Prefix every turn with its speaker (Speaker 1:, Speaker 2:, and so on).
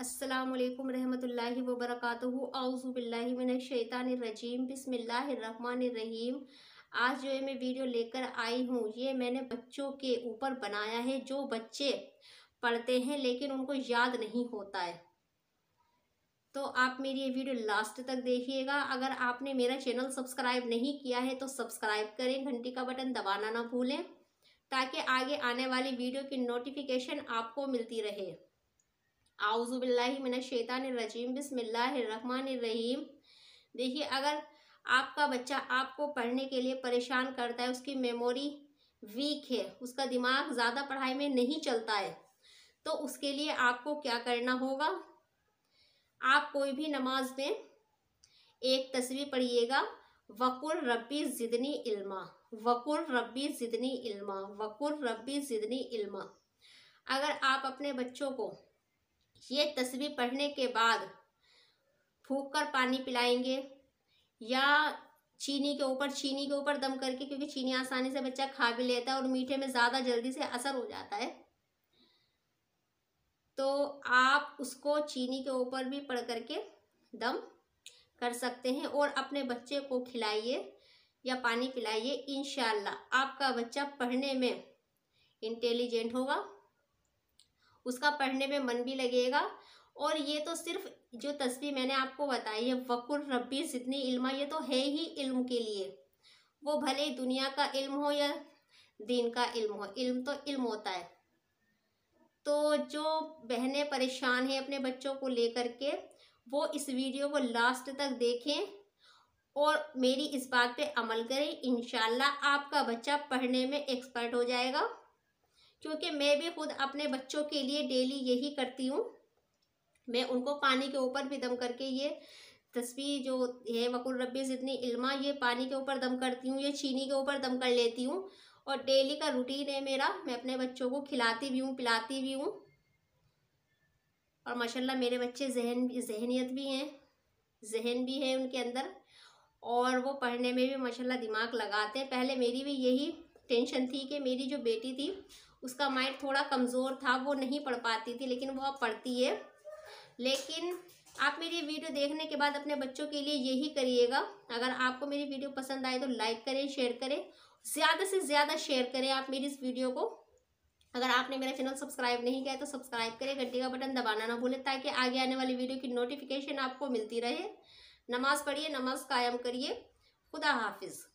Speaker 1: अस्सलाम वालेकुम रहमतुल्लाहि व बरकातुहू आउज़ुबिल्लाहि मिनश शैतानिर रजीम बिस्मिल्लाहिर रहमानिर रहीम आज जो है मैं वीडियो लेकर आई हूँ ये मैंने बच्चों के ऊपर बनाया है जो बच्चे पढ़ते हैं लेकिन उनको याद नहीं होता है तो आप मेरी ये वीडियो लास्ट तक देखिएगा अगर आपने मेरा चैनल सब्सक्राइब नहीं किया है तो सब्सक्राइब करें घंटी का बटन दबाना ना भूलें ताकि आगे आने वाली वीडियो की नोटिफिकेशन आपको मिलती रहे आउज़बिल्लाशैतानरजीम बिसमीम देखिए अगर आपका बच्चा आपको पढ़ने के लिए परेशान करता है उसकी मेमोरी वीक है उसका दिमाग ज़्यादा पढ़ाई में नहीं चलता है तो उसके लिए आपको क्या करना होगा आप कोई भी नमाज में एक तस्वीर पढ़िएगा वक़ुर रब्बी ज़िदनी इल्मा वक़ुर रब्बी ज़िदनी इल्मा वक़ुर रब्बी ज़िदनी इल्मा अगर आप अपने बच्चों को ये तस्वीर पढ़ने के बाद फूक कर पानी पिलाएंगे या चीनी के ऊपर चीनी के ऊपर दम करके क्योंकि चीनी आसानी से बच्चा खा भी लेता है और मीठे में ज़्यादा जल्दी से असर हो जाता है तो आप उसको चीनी के ऊपर भी पढ़ करके दम कर सकते हैं और अपने बच्चे को खिलाइए या पानी पिलाइए इन आपका बच्चा पढ़ने में इंटेलिजेंट होगा उसका पढ़ने में मन भी लगेगा और ये तो सिर्फ जो तस्वीर मैंने आपको बताई है वकुर रब्बी जितनी इल्मा ये तो है ही इल्म के लिए वो भले ही दुनिया का इल्म हो या दीन का इल्म हो इल्म तो इल्म होता है तो जो बहनें परेशान हैं अपने बच्चों को लेकर के वो इस वीडियो को लास्ट तक देखें और मेरी इस बात पे अमल करें इन आपका बच्चा पढ़ने में एक्सपर्ट हो जाएगा क्योंकि मैं भी खुद अपने बच्चों के लिए डेली यही करती हूँ मैं उनको पानी के ऊपर भी दम करके ये तस्वीर जो है वकुल रबी जितनी इल्मा ये पानी के ऊपर दम करती हूँ ये चीनी के ऊपर दम कर लेती हूँ और डेली का रूटीन है मेरा मैं अपने बच्चों को खिलाती भी हूँ पिलाती भी हूँ और माशाल्लाह मेरे बच्चे जहन जहनीत भी हैं जहन भी है उनके अंदर और वो पढ़ने में भी माशाल्लाह दिमाग लगाते हैं पहले मेरी भी यही टेंशन थी कि मेरी जो बेटी थी उसका माइंड थोड़ा कमज़ोर था वो नहीं पढ़ पाती थी लेकिन वो अब पढ़ती है लेकिन आप मेरी वीडियो देखने के बाद अपने बच्चों के लिए यही करिएगा अगर आपको मेरी वीडियो पसंद आए तो लाइक करें शेयर करें ज़्यादा से ज़्यादा शेयर करें आप मेरी इस वीडियो को अगर आपने मेरा चैनल सब्सक्राइब नहीं किया तो सब्सक्राइब करें घंटी का बटन दबाना ना भूलें ताकि आगे आने वाली वीडियो की नोटिफिकेशन आपको मिलती रहे नमाज़ पढ़िए नमाज कायम करिए खुदा हाफिज़